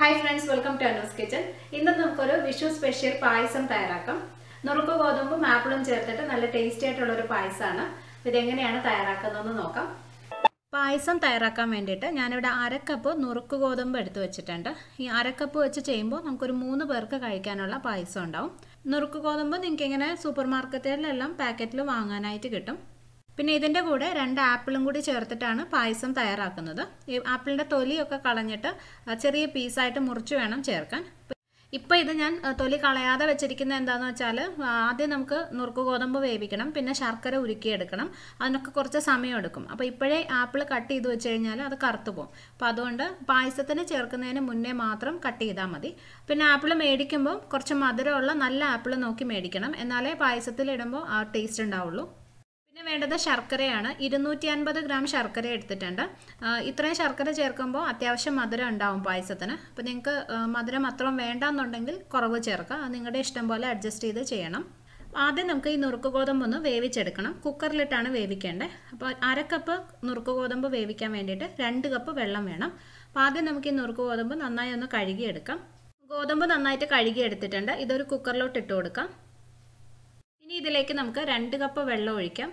hi friends welcome to Anu's kitchen ഇന്ന് നമുക്കൊരു Vishu special പായസം തയ്യാറാക്കാം നുറുക്ക് ഗോതമ്പും ആപ്പിളും ചേർത്തിട്ട് നല്ല ടേസ്റ്റി ആയിട്ടുള്ള ഒരു പായസമാണ് ഇതെങ്ങനെയാണ് തയ്യാറാക്കുന്നതെന്ന് നോക്കാം പായസം തയ്യാറാക്കാൻ വേണ്ടിയിട്ട് ഞാനിവിടെ അരക്കപ്പ് നുറുക്ക് ഗോതമ്പ് എടുത്തു വെച്ചിട്ടുണ്ട് ഈ അരക്കപ്പ് വെച്ച് ചെയ്യുമ്പോൾ നമുക്കൊരു മൂന്ന് പേർക്ക് കഴിക്കാനുള്ള പായസം ഉണ്ടാവും നുറുക്ക് ഗോതമ്പ് നിങ്ങൾക്ക് ഇങ്ങനെ സൂപ്പർ മാർക്കറ്റുകളിലെല്ലാം പാക്കറ്റിൽ വാങ്ങാനായിട്ട് കിട്ടും പിന്നെ ഇതിൻ്റെ കൂടെ രണ്ട് ആപ്പിളും കൂടി ചേർത്തിട്ടാണ് പായസം തയ്യാറാക്കുന്നത് ഈ ആപ്പിളിൻ്റെ തൊലിയൊക്കെ കളഞ്ഞിട്ട് ചെറിയ പീസായിട്ട് മുറിച്ച് വേണം ചേർക്കാൻ ഇപ്പം ഇത് ഞാൻ തൊലി കളയാതെ വെച്ചിരിക്കുന്നത് എന്താണെന്ന് വെച്ചാൽ ആദ്യം നമുക്ക് നുറുക്ക് ഗോതമ്പ് വേവിക്കണം പിന്നെ ശർക്കര ഉരുക്കിയെടുക്കണം അതിനൊക്കെ കുറച്ച് സമയം എടുക്കും അപ്പോൾ ഇപ്പോഴേ ആപ്പിൾ കട്ട് ചെയ്ത് വെച്ച് കഴിഞ്ഞാൽ അത് കറുത്തു പോകും അപ്പോൾ അതുകൊണ്ട് പായസത്തിന് ചേർക്കുന്നതിന് മുന്നേ മാത്രം കട്ട് ചെയ്താൽ മതി പിന്നെ ആപ്പിൾ മേടിക്കുമ്പോൾ കുറച്ച് മധുരമുള്ള നല്ല ആപ്പിൾ നോക്കി മേടിക്കണം എന്നാലേ പായസത്തിലിടുമ്പോൾ ആ ടേസ്റ്റ് ഉണ്ടാവുള്ളൂ വേണ്ടത് ശർക്കരയാണ് ഇരുന്നൂറ്റി അൻപത് ഗ്രാം ശർക്കര എടുത്തിട്ടുണ്ട് ഇത്രയും ശർക്കര ചേർക്കുമ്പോൾ അത്യാവശ്യം മധുരം ഉണ്ടാവും പായസത്തിന് അപ്പോൾ നിങ്ങൾക്ക് മധുരം അത്രയും വേണ്ടെന്നുണ്ടെങ്കിൽ കുറവ് ചേർക്കുക അത് നിങ്ങളുടെ ഇഷ്ടം പോലെ അഡ്ജസ്റ്റ് ചെയ്ത് ചെയ്യണം ആദ്യം നമുക്ക് ഈ നുറുക്ക് ഗോതമ്പ് ഒന്ന് വേവിച്ചെടുക്കണം കുക്കറിലിട്ടാണ് വേവിക്കേണ്ടത് അപ്പോൾ അര കപ്പ് നുറുക്ക് ഗോതമ്പ് വേവിക്കാൻ വേണ്ടിയിട്ട് രണ്ട് കപ്പ് വെള്ളം വേണം അപ്പോൾ ആദ്യം നമുക്ക് ഈ നുറുക്ക് ഗോതമ്പ് നന്നായി ഒന്ന് കഴുകിയെടുക്കാം ഗോതമ്പ് നന്നായിട്ട് കഴുകിയെടുത്തിട്ടുണ്ട് ഇതൊരു കുക്കറിലോട്ട് ഇട്ട് കൊടുക്കാം ഇനി ഇതിലേക്ക് നമുക്ക് രണ്ട് കപ്പ് വെള്ളം ഒഴിക്കാം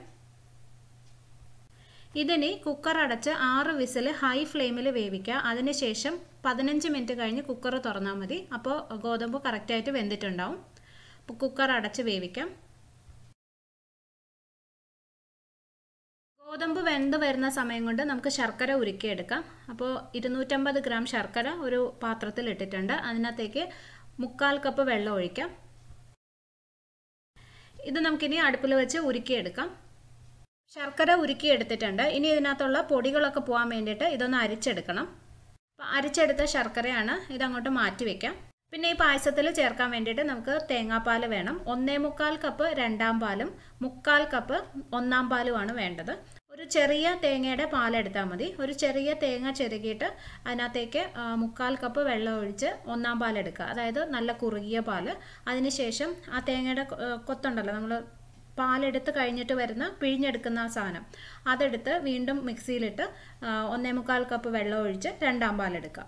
ഇതിന് കുക്കർ അടച്ച് ആറ് വിസിൽ ഹൈ ഫ്ലെയിമിൽ വേവിക്കുക അതിനുശേഷം പതിനഞ്ച് മിനിറ്റ് കഴിഞ്ഞ് കുക്കർ തുറന്നാൽ മതി അപ്പോൾ ഗോതമ്പ് കറക്റ്റായിട്ട് വെന്തിട്ടുണ്ടാവും കുക്കർ അടച്ച് വേവിക്കാം ഗോതമ്പ് വെന്ത് വരുന്ന സമയം കൊണ്ട് നമുക്ക് ശർക്കര ഉരുക്കിയെടുക്കാം അപ്പോൾ ഇരുന്നൂറ്റമ്പത് ഗ്രാം ശർക്കര ഒരു പാത്രത്തിൽ ഇട്ടിട്ടുണ്ട് അതിനകത്തേക്ക് മുക്കാൽ കപ്പ് വെള്ളം ഒഴിക്കാം ഇത് നമുക്കിനി അടുപ്പിൽ വെച്ച് ഉരുക്കിയെടുക്കാം ശർക്കര ഉരുക്കിയെടുത്തിട്ടുണ്ട് ഇനി ഇതിനകത്തുള്ള പൊടികളൊക്കെ പോകാൻ വേണ്ടിയിട്ട് ഇതൊന്ന് അരിച്ചെടുക്കണം അപ്പം അരിച്ചെടുത്ത ശർക്കരയാണ് ഇതങ്ങോട്ട് മാറ്റി വയ്ക്കാം പിന്നെ ഈ പായസത്തിൽ ചേർക്കാൻ വേണ്ടിയിട്ട് നമുക്ക് തേങ്ങാപ്പാൽ വേണം ഒന്നേ മുക്കാൽ കപ്പ് രണ്ടാം പാലും മുക്കാൽ കപ്പ് ഒന്നാം പാലുമാണ് വേണ്ടത് ഒരു ചെറിയ തേങ്ങയുടെ പാലെടുത്താൽ മതി ഒരു ചെറിയ തേങ്ങ ചെരുകിയിട്ട് അതിനകത്തേക്ക് മുക്കാൽ കപ്പ് വെള്ളം ഒഴിച്ച് ഒന്നാം പാലെടുക്കുക അതായത് നല്ല കുറുകിയ പാൽ അതിനുശേഷം ആ തേങ്ങയുടെ കൊത്തുണ്ടല്ലോ നമ്മൾ പാലെടുത്ത് കഴിഞ്ഞിട്ട് വരുന്ന പിഴിഞ്ഞെടുക്കുന്ന സാധനം അതെടുത്ത് വീണ്ടും മിക്സിയിലിട്ട് ഒന്നേ മുക്കാൽ കപ്പ് വെള്ളം ഒഴിച്ച് രണ്ടാം പാലെടുക്കാം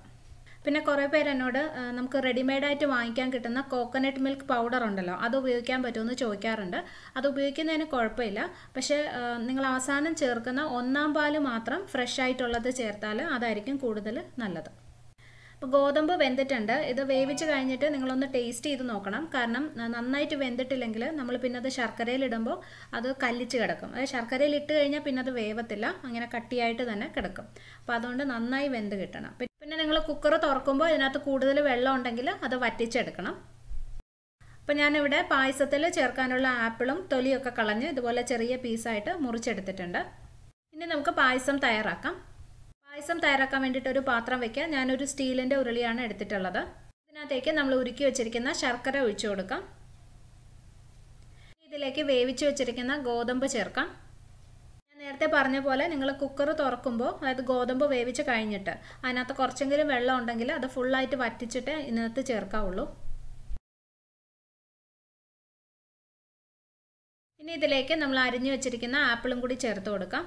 പിന്നെ കുറേ പേര് എന്നോട് നമുക്ക് റെഡിമെയ്ഡായിട്ട് വാങ്ങിക്കാൻ കിട്ടുന്ന കോക്കനട്ട് മിൽക്ക് പൗഡർ ഉണ്ടല്ലോ അത് ഉപയോഗിക്കാൻ പറ്റുമെന്ന് ചോദിക്കാറുണ്ട് അത് ഉപയോഗിക്കുന്നതിന് കുഴപ്പമില്ല പക്ഷേ നിങ്ങൾ അവസാനം ചേർക്കുന്ന ഒന്നാം പാല് മാത്രം ഫ്രഷ് ആയിട്ടുള്ളത് ചേർത്താൽ അതായിരിക്കും കൂടുതൽ നല്ലത് അപ്പോൾ ഗോതമ്പ് വെന്തിട്ടുണ്ട് ഇത് വേവിച്ച് കഴിഞ്ഞിട്ട് നിങ്ങളൊന്ന് ടേസ്റ്റ് ചെയ്ത് നോക്കണം കാരണം നന്നായിട്ട് വെന്തിട്ടില്ലെങ്കിൽ നമ്മൾ പിന്നെ അത് ശർക്കരയിലിടുമ്പോൾ അത് കല്ലിച്ച് കിടക്കും അത് ശർക്കരയിൽ ഇട്ട് കഴിഞ്ഞാൽ പിന്നെ അത് വേവത്തില്ല അങ്ങനെ കട്ടിയായിട്ട് തന്നെ കിടക്കും അപ്പോൾ അതുകൊണ്ട് നന്നായി വെന്ത് കിട്ടണം പിന്നെ നിങ്ങൾ കുക്കർ തുറക്കുമ്പോൾ ഇതിനകത്ത് കൂടുതൽ വെള്ളം ഉണ്ടെങ്കിൽ അത് വറ്റിച്ചെടുക്കണം അപ്പോൾ ഞാനിവിടെ പായസത്തിൽ ചേർക്കാനുള്ള ആപ്പിളും തൊലിയൊക്കെ കളഞ്ഞ് ഇതുപോലെ ചെറിയ പീസായിട്ട് മുറിച്ചെടുത്തിട്ടുണ്ട് ഇനി നമുക്ക് പായസം തയ്യാറാക്കാം പായസം തയ്യാറാക്കാൻ വേണ്ടിയിട്ട് ഒരു പാത്രം വയ്ക്കുക ഞാനൊരു സ്റ്റീലിൻ്റെ ഉരുളിയാണ് എടുത്തിട്ടുള്ളത് ഇതിനകത്തേക്ക് നമ്മൾ ഉരുക്കി വെച്ചിരിക്കുന്ന ശർക്കര ഒഴിച്ചു കൊടുക്കാം ഇതിലേക്ക് വേവിച്ച് വെച്ചിരിക്കുന്ന ഗോതമ്പ് ചേർക്കാം ഞാൻ നേരത്തെ പറഞ്ഞ പോലെ നിങ്ങൾ കുക്കർ തുറക്കുമ്പോൾ അതായത് ഗോതമ്പ് വേവിച്ച് കഴിഞ്ഞിട്ട് അതിനകത്ത് കുറച്ചെങ്കിലും വെള്ളം ഉണ്ടെങ്കിൽ അത് ഫുള്ളായിട്ട് വറ്റിച്ചിട്ട് ഇതിനകത്ത് ചേർക്കാവുള്ളൂ ഇനി ഇതിലേക്ക് നമ്മൾ അരിഞ്ഞു വെച്ചിരിക്കുന്ന ആപ്പിളും കൂടി ചേർത്ത് കൊടുക്കാം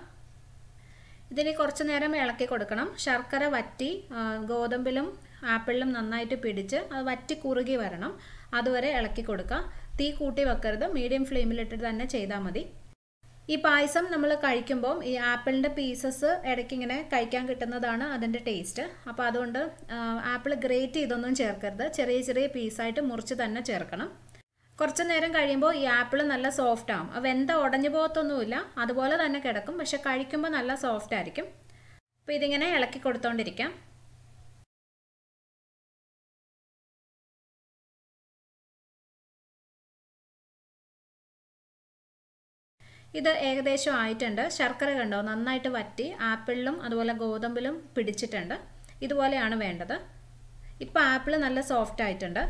ഇതിന് കുറച്ച് നേരം ഇളക്കി കൊടുക്കണം ശർക്കര വറ്റി ഗോതമ്പിലും ആപ്പിളിലും നന്നായിട്ട് പിടിച്ച് അത് വറ്റി കുറുകി വരണം അതുവരെ ഇളക്കി കൊടുക്കുക തീ കൂട്ടി വെക്കരുത് മീഡിയം ഫ്ലെയിമിലിട്ടിട്ട് തന്നെ ചെയ്താൽ മതി ഈ പായസം നമ്മൾ കഴിക്കുമ്പം ഈ ആപ്പിളിൻ്റെ പീസസ് ഇടയ്ക്ക് ഇങ്ങനെ കഴിക്കാൻ കിട്ടുന്നതാണ് അതിൻ്റെ ടേസ്റ്റ് അപ്പോൾ അതുകൊണ്ട് ആപ്പിൾ ഗ്രേറ്റ് ചെയ്തൊന്നും ചേർക്കരുത് ചെറിയ ചെറിയ പീസായിട്ട് മുറിച്ച് തന്നെ ചേർക്കണം കുറച്ച് നേരം കഴിയുമ്പോൾ ഈ ആപ്പിൾ നല്ല സോഫ്റ്റ് ആവും അപ്പോൾ എന്താ ഉടഞ്ഞു പോകത്തൊന്നുമില്ല അതുപോലെ തന്നെ കിടക്കും പക്ഷെ കഴിക്കുമ്പോൾ നല്ല സോഫ്റ്റ് ആയിരിക്കും അപ്പോൾ ഇതിങ്ങനെ ഇളക്കി കൊടുത്തോണ്ടിരിക്കാം ഇത് ഏകദേശം ആയിട്ടുണ്ട് ശർക്കര കണ്ടോ നന്നായിട്ട് വറ്റി ആപ്പിളിലും അതുപോലെ ഗോതമ്പിലും പിടിച്ചിട്ടുണ്ട് ഇതുപോലെയാണ് വേണ്ടത് ഇപ്പോൾ ആപ്പിൾ നല്ല സോഫ്റ്റ് ആയിട്ടുണ്ട്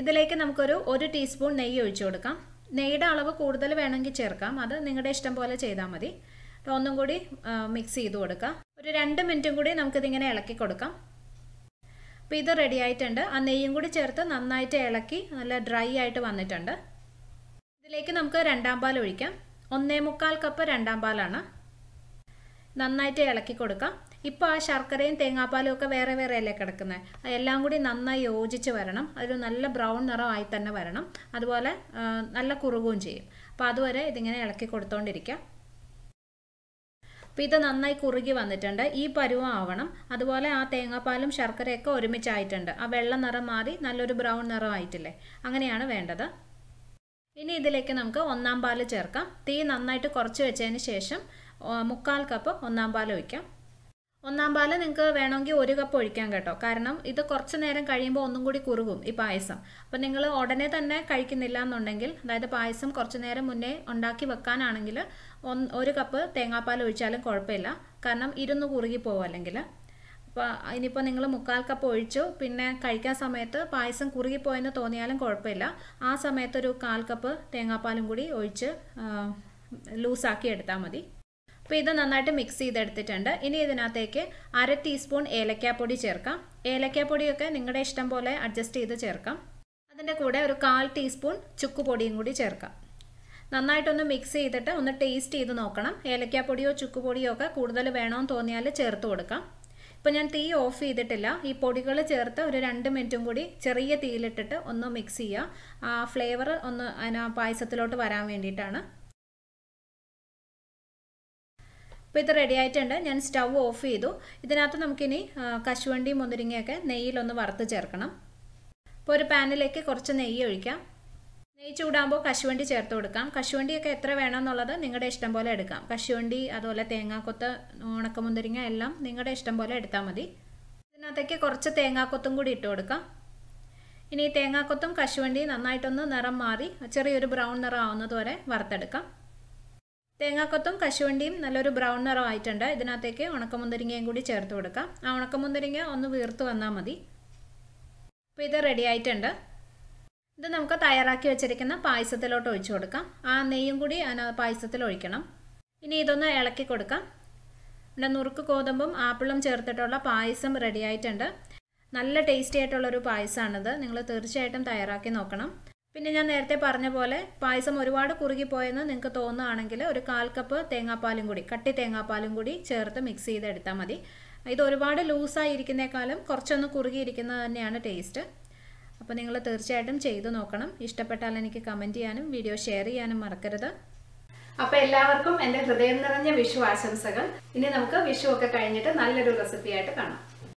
ഇതിലേക്ക് നമുക്കൊരു ഒരു ടീസ്പൂൺ നെയ്യ് ഒഴിച്ചു കൊടുക്കാം നെയ്യുടെ അളവ് കൂടുതൽ വേണമെങ്കിൽ ചേർക്കാം അത് നിങ്ങളുടെ ഇഷ്ടം പോലെ ചെയ്താൽ മതി ഒന്നും കൂടി മിക്സ് ചെയ്ത് കൊടുക്കാം ഒരു രണ്ട് മിനിറ്റും കൂടി നമുക്കിതിങ്ങനെ ഇളക്കി കൊടുക്കാം അപ്പോൾ ഇത് റെഡി ആയിട്ടുണ്ട് ആ നെയ്യും കൂടി ചേർത്ത് നന്നായിട്ട് ഇളക്കി നല്ല ഡ്രൈ ആയിട്ട് വന്നിട്ടുണ്ട് ഇതിലേക്ക് നമുക്ക് രണ്ടാം പാൽ ഒഴിക്കാം ഒന്നേ മുക്കാൽ കപ്പ് രണ്ടാം പാലാണ് നന്നായിട്ട് ഇളക്കി കൊടുക്കാം ഇപ്പോൾ ആ ശർക്കരയും തേങ്ങാപ്പാലും ഒക്കെ വേറെ വേറെ അല്ലേ കിടക്കുന്നത് എല്ലാം കൂടി നന്നായി യോജിച്ച് വരണം അതൊരു നല്ല ബ്രൗൺ നിറമായി തന്നെ വരണം അതുപോലെ നല്ല കുറുകുകയും ചെയ്യും അപ്പോൾ അതുവരെ ഇതിങ്ങനെ ഇളക്കി കൊടുത്തുകൊണ്ടിരിക്കുക അപ്പോൾ ഇത് നന്നായി കുറുകി വന്നിട്ടുണ്ട് ഈ പരുവം ആവണം അതുപോലെ ആ തേങ്ങാപ്പാലും ശർക്കരയൊക്കെ ഒരുമിച്ചായിട്ടുണ്ട് ആ വെള്ള നിറം മാറി നല്ലൊരു ബ്രൗൺ നിറമായിട്ടില്ലേ അങ്ങനെയാണ് വേണ്ടത് ഇനി ഇതിലേക്ക് നമുക്ക് ഒന്നാം പാല് ചേർക്കാം തീ നന്നായിട്ട് കുറച്ച് വെച്ചതിന് ശേഷം മുക്കാൽ കപ്പ് ഒന്നാം പാൽ ഒഴിക്കാം ഒന്നാം പാല് നിങ്ങൾക്ക് വേണമെങ്കിൽ ഒരു കപ്പ് ഒഴിക്കാം കേട്ടോ കാരണം ഇത് കുറച്ച് നേരം കഴിയുമ്പോൾ ഒന്നും കൂടി കുറുകും ഈ പായസം അപ്പോൾ നിങ്ങൾ ഉടനെ തന്നെ കഴിക്കുന്നില്ല എന്നുണ്ടെങ്കിൽ അതായത് പായസം കുറച്ച് നേരം മുന്നേ ഉണ്ടാക്കി വെക്കാനാണെങ്കിൽ ഒരു കപ്പ് തേങ്ങാപ്പാൽ ഒഴിച്ചാലും കുഴപ്പമില്ല കാരണം ഇരുന്ന് കുറുകി പോകും അല്ലെങ്കിൽ അപ്പോൾ ഇനിയിപ്പോൾ നിങ്ങൾ മുക്കാൽ കപ്പ് ഒഴിച്ചു പിന്നെ കഴിക്കാൻ സമയത്ത് പായസം കുറുകിപ്പോയെന്ന് തോന്നിയാലും കുഴപ്പമില്ല ആ സമയത്ത് ഒരു കാൽ കപ്പ് തേങ്ങാപ്പാലും കൂടി ഒഴിച്ച് ലൂസാക്കി എടുത്താൽ മതി അപ്പോൾ ഇത് നന്നായിട്ട് മിക്സ് ചെയ്തെടുത്തിട്ടുണ്ട് ഇനി ഇതിനകത്തേക്ക് അര ടീസ്പൂൺ ഏലക്കാപ്പൊടി ചേർക്കാം ഏലക്കാപ്പൊടിയൊക്കെ നിങ്ങളുടെ ഇഷ്ടം പോലെ അഡ്ജസ്റ്റ് ചെയ്ത് ചേർക്കാം അതിൻ്റെ കൂടെ ഒരു കാൽ ടീസ്പൂൺ ചുക്ക് പൊടിയും കൂടി ചേർക്കാം നന്നായിട്ടൊന്ന് മിക്സ് ചെയ്തിട്ട് ഒന്ന് ടേസ്റ്റ് ചെയ്ത് നോക്കണം ഏലക്കാപ്പൊടിയോ ചുക്ക് പൊടിയോ ഒക്കെ കൂടുതൽ വേണമെന്ന് തോന്നിയാൽ ചേർത്ത് കൊടുക്കാം ഇപ്പോൾ ഞാൻ തീ ഓഫ് ചെയ്തിട്ടില്ല ഈ പൊടികൾ ചേർത്ത് ഒരു രണ്ട് മിനിറ്റും കൂടി ചെറിയ തീയിലിട്ടിട്ട് ഒന്ന് മിക്സ് ചെയ്യുക ആ ഫ്ലേവർ ഒന്ന് അതിന് പായസത്തിലോട്ട് വരാൻ വേണ്ടിയിട്ടാണ് ഇപ്പോൾ ഇത് റെഡി ആയിട്ടുണ്ട് ഞാൻ സ്റ്റൗ ഓഫ് ചെയ്തു ഇതിനകത്ത് നമുക്കിനി കശുവണ്ടിയും മുന്തിരിങ്ങയൊക്കെ നെയ്യിലൊന്ന് വറുത്ത് ചേർക്കണം അപ്പോൾ ഒരു പാനിലേക്ക് കുറച്ച് നെയ്യ് ഒഴിക്കാം നെയ്യ് ചൂടാകുമ്പോൾ കശുവണ്ടി ചേർത്ത് കൊടുക്കാം കശുവണ്ടിയൊക്കെ എത്ര വേണമെന്നുള്ളത് നിങ്ങളുടെ ഇഷ്ടം പോലെ എടുക്കാം കശുവണ്ടി അതുപോലെ തേങ്ങാക്കൊത്ത് ഉണക്കമുന്തിരിങ്ങ എല്ലാം നിങ്ങളുടെ ഇഷ്ടം പോലെ എടുത്താൽ മതി ഇതിനകത്തേക്ക് കുറച്ച് തേങ്ങാക്കൊത്തും കൂടി ഇട്ട് കൊടുക്കാം ഇനി തേങ്ങാക്കൊത്തും കശുവണ്ടിയും നന്നായിട്ടൊന്ന് നിറം മാറി ചെറിയൊരു ബ്രൗൺ നിറം ആവുന്നതുവരെ വറുത്തെടുക്കാം തേങ്ങാക്കൊത്തും കശുവണ്ടിയും നല്ലൊരു ബ്രൗൺ നിറമായിട്ടുണ്ട് ഇതിനകത്തേക്ക് ഉണക്കമുന്തിരിങ്ങയും കൂടി ചേർത്ത് കൊടുക്കാം ആ ഉണക്കമുന്തിരിങ്ങ ഒന്ന് വീർത്ത് വന്നാൽ മതി അപ്പോൾ ഇത് റെഡി ആയിട്ടുണ്ട് ഇത് നമുക്ക് തയ്യാറാക്കി വെച്ചിരിക്കുന്ന പായസത്തിലോട്ട് ഒഴിച്ചു കൊടുക്കാം ആ നെയ്യും കൂടി പായസത്തിൽ ഒഴിക്കണം ഇനി ഇതൊന്ന് ഇളക്കി കൊടുക്കാം ഇവിടെ നുറുക്ക് ഗോതമ്പും ആപ്പിളും ചേർത്തിട്ടുള്ള പായസം റെഡി ആയിട്ടുണ്ട് നല്ല ടേസ്റ്റി ആയിട്ടുള്ളൊരു പായസമാണിത് നിങ്ങൾ തീർച്ചയായിട്ടും തയ്യാറാക്കി നോക്കണം പിന്നെ ഞാൻ നേരത്തെ പറഞ്ഞ പോലെ പായസം ഒരുപാട് കുറുകിപ്പോയെന്ന് നിങ്ങൾക്ക് തോന്നുകയാണെങ്കിൽ ഒരു കാൽ കപ്പ് തേങ്ങാപ്പാലും കൂടി കട്ടി തേങ്ങാപ്പാലും കൂടി ചേർത്ത് മിക്സ് ചെയ്തെടുത്താൽ മതി ഇത് ഒരുപാട് ലൂസായിരിക്കുന്നേക്കാളും കുറച്ചൊന്ന് കുറുകിയിരിക്കുന്നത് തന്നെയാണ് ടേസ്റ്റ് അപ്പോൾ നിങ്ങൾ തീർച്ചയായിട്ടും ചെയ്തു നോക്കണം ഇഷ്ടപ്പെട്ടാൽ എനിക്ക് കമൻറ്റ് ചെയ്യാനും വീഡിയോ ഷെയർ ചെയ്യാനും മറക്കരുത് അപ്പോൾ എല്ലാവർക്കും എൻ്റെ ഹൃദയം നിറഞ്ഞ വിഷു ആശംസകൾ ഇനി നമുക്ക് വിഷു ഒക്കെ കഴിഞ്ഞിട്ട് നല്ലൊരു റെസിപ്പിയായിട്ട് കാണാം